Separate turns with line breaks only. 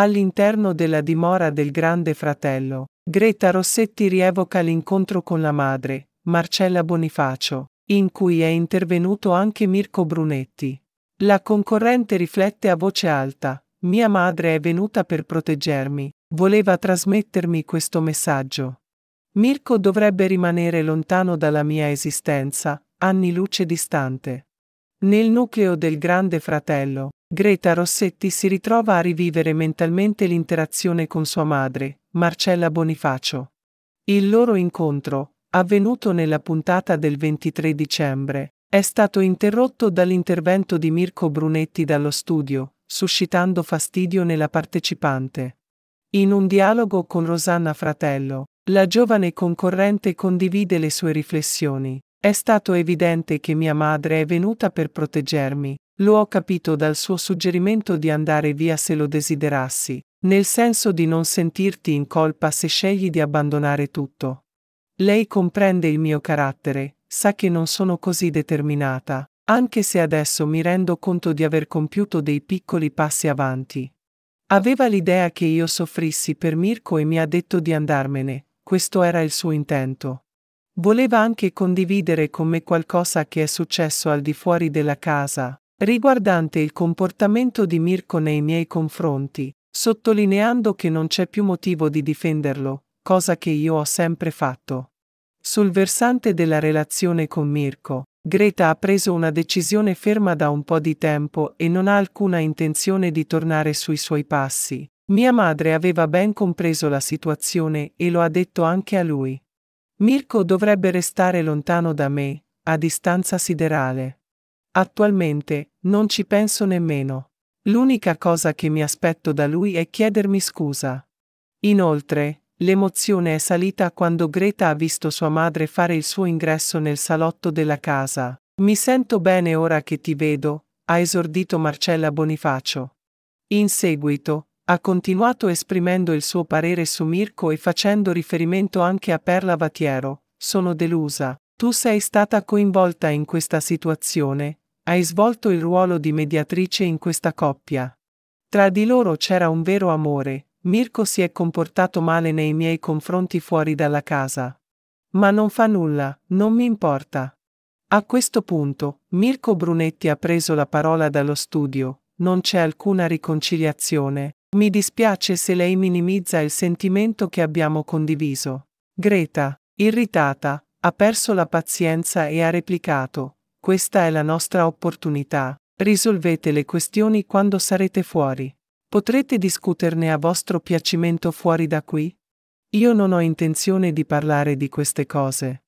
All'interno della dimora del Grande Fratello, Greta Rossetti rievoca l'incontro con la madre, Marcella Bonifacio, in cui è intervenuto anche Mirko Brunetti. La concorrente riflette a voce alta, mia madre è venuta per proteggermi, voleva trasmettermi questo messaggio. Mirko dovrebbe rimanere lontano dalla mia esistenza, anni luce distante. Nel nucleo del Grande Fratello, Greta Rossetti si ritrova a rivivere mentalmente l'interazione con sua madre, Marcella Bonifacio. Il loro incontro, avvenuto nella puntata del 23 dicembre, è stato interrotto dall'intervento di Mirko Brunetti dallo studio, suscitando fastidio nella partecipante. In un dialogo con Rosanna Fratello, la giovane concorrente condivide le sue riflessioni. È stato evidente che mia madre è venuta per proteggermi, lo ho capito dal suo suggerimento di andare via se lo desiderassi, nel senso di non sentirti in colpa se scegli di abbandonare tutto. Lei comprende il mio carattere, sa che non sono così determinata, anche se adesso mi rendo conto di aver compiuto dei piccoli passi avanti. Aveva l'idea che io soffrissi per Mirko e mi ha detto di andarmene, questo era il suo intento. Voleva anche condividere con me qualcosa che è successo al di fuori della casa, riguardante il comportamento di Mirko nei miei confronti, sottolineando che non c'è più motivo di difenderlo, cosa che io ho sempre fatto. Sul versante della relazione con Mirko, Greta ha preso una decisione ferma da un po' di tempo e non ha alcuna intenzione di tornare sui suoi passi. Mia madre aveva ben compreso la situazione e lo ha detto anche a lui. Mirko dovrebbe restare lontano da me, a distanza siderale. Attualmente, non ci penso nemmeno. L'unica cosa che mi aspetto da lui è chiedermi scusa. Inoltre, l'emozione è salita quando Greta ha visto sua madre fare il suo ingresso nel salotto della casa. Mi sento bene ora che ti vedo, ha esordito Marcella Bonifacio. In seguito, ha continuato esprimendo il suo parere su Mirko e facendo riferimento anche a Perla Vatiero. Sono delusa. Tu sei stata coinvolta in questa situazione, hai svolto il ruolo di mediatrice in questa coppia. Tra di loro c'era un vero amore, Mirko si è comportato male nei miei confronti fuori dalla casa. Ma non fa nulla, non mi importa. A questo punto, Mirko Brunetti ha preso la parola dallo studio, non c'è alcuna riconciliazione. Mi dispiace se lei minimizza il sentimento che abbiamo condiviso. Greta, irritata, ha perso la pazienza e ha replicato, questa è la nostra opportunità, risolvete le questioni quando sarete fuori. Potrete discuterne a vostro piacimento fuori da qui? Io non ho intenzione di parlare di queste cose.